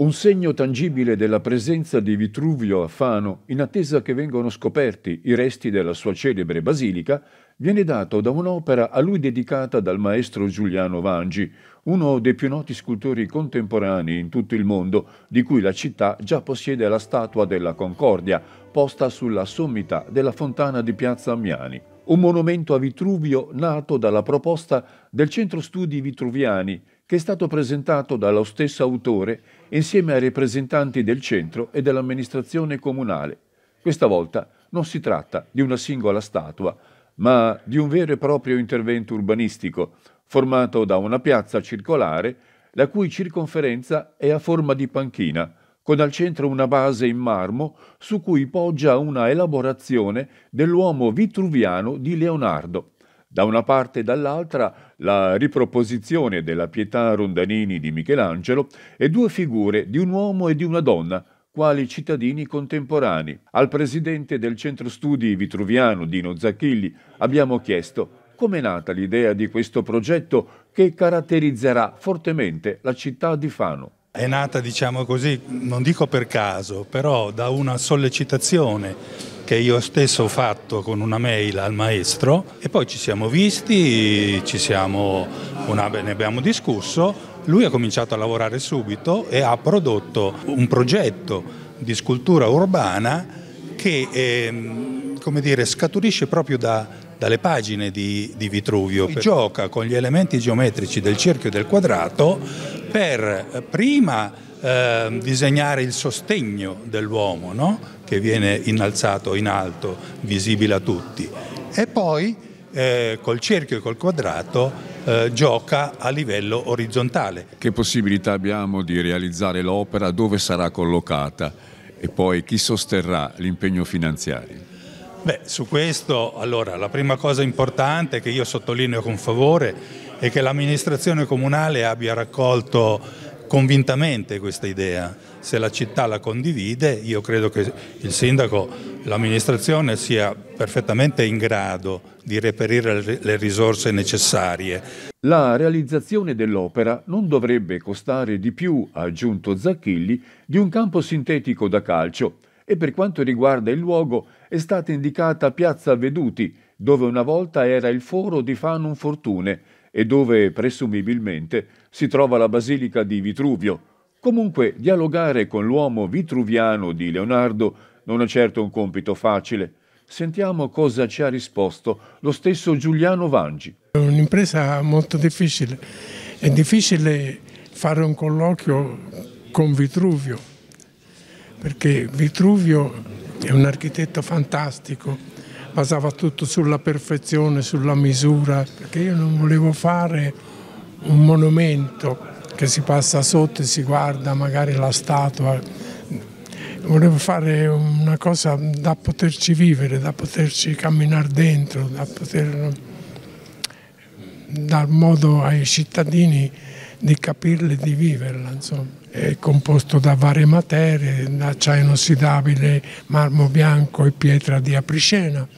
Un segno tangibile della presenza di Vitruvio a Fano, in attesa che vengano scoperti i resti della sua celebre basilica, viene dato da un'opera a lui dedicata dal maestro Giuliano Vangi, uno dei più noti scultori contemporanei in tutto il mondo, di cui la città già possiede la statua della Concordia, posta sulla sommità della fontana di Piazza Ammiani. Un monumento a Vitruvio nato dalla proposta del Centro Studi Vitruviani, che è stato presentato dallo stesso autore insieme ai rappresentanti del centro e dell'amministrazione comunale. Questa volta non si tratta di una singola statua, ma di un vero e proprio intervento urbanistico, formato da una piazza circolare la cui circonferenza è a forma di panchina, con al centro una base in marmo su cui poggia una elaborazione dell'uomo vitruviano di Leonardo. Da una parte e dall'altra la riproposizione della pietà Rondanini di Michelangelo e due figure di un uomo e di una donna, quali cittadini contemporanei. Al presidente del centro studi vitruviano Dino Zacchilli abbiamo chiesto come è nata l'idea di questo progetto che caratterizzerà fortemente la città di Fano. È nata, diciamo così, non dico per caso, però da una sollecitazione che io stesso ho fatto con una mail al maestro e poi ci siamo visti, ci siamo una, ne abbiamo discusso, lui ha cominciato a lavorare subito e ha prodotto un progetto di scultura urbana che eh, dire, scaturisce proprio da, dalle pagine di, di Vitruvio. Lui gioca con gli elementi geometrici del cerchio e del quadrato per eh, prima Ehm, disegnare il sostegno dell'uomo no? che viene innalzato in alto, visibile a tutti. E poi eh, col cerchio e col quadrato eh, gioca a livello orizzontale. Che possibilità abbiamo di realizzare l'opera, dove sarà collocata e poi chi sosterrà l'impegno finanziario? Beh, su questo allora la prima cosa importante che io sottolineo con favore è che l'amministrazione comunale abbia raccolto convintamente questa idea, se la città la condivide io credo che il sindaco, l'amministrazione sia perfettamente in grado di reperire le risorse necessarie. La realizzazione dell'opera non dovrebbe costare di più, ha aggiunto Zacchilli, di un campo sintetico da calcio e per quanto riguarda il luogo è stata indicata Piazza Veduti, dove una volta era il foro di Fanon Fortune, e dove presumibilmente si trova la basilica di Vitruvio. Comunque dialogare con l'uomo vitruviano di Leonardo non è certo un compito facile. Sentiamo cosa ci ha risposto lo stesso Giuliano Vangi. È un'impresa molto difficile. È difficile fare un colloquio con Vitruvio, perché Vitruvio è un architetto fantastico, basava tutto sulla perfezione, sulla misura, perché io non volevo fare un monumento che si passa sotto e si guarda magari la statua, volevo fare una cosa da poterci vivere, da poterci camminare dentro, da poter dar modo ai cittadini di capirla e di viverla. Insomma. È composto da varie materie, acciaio inossidabile, marmo bianco e pietra di apriscena.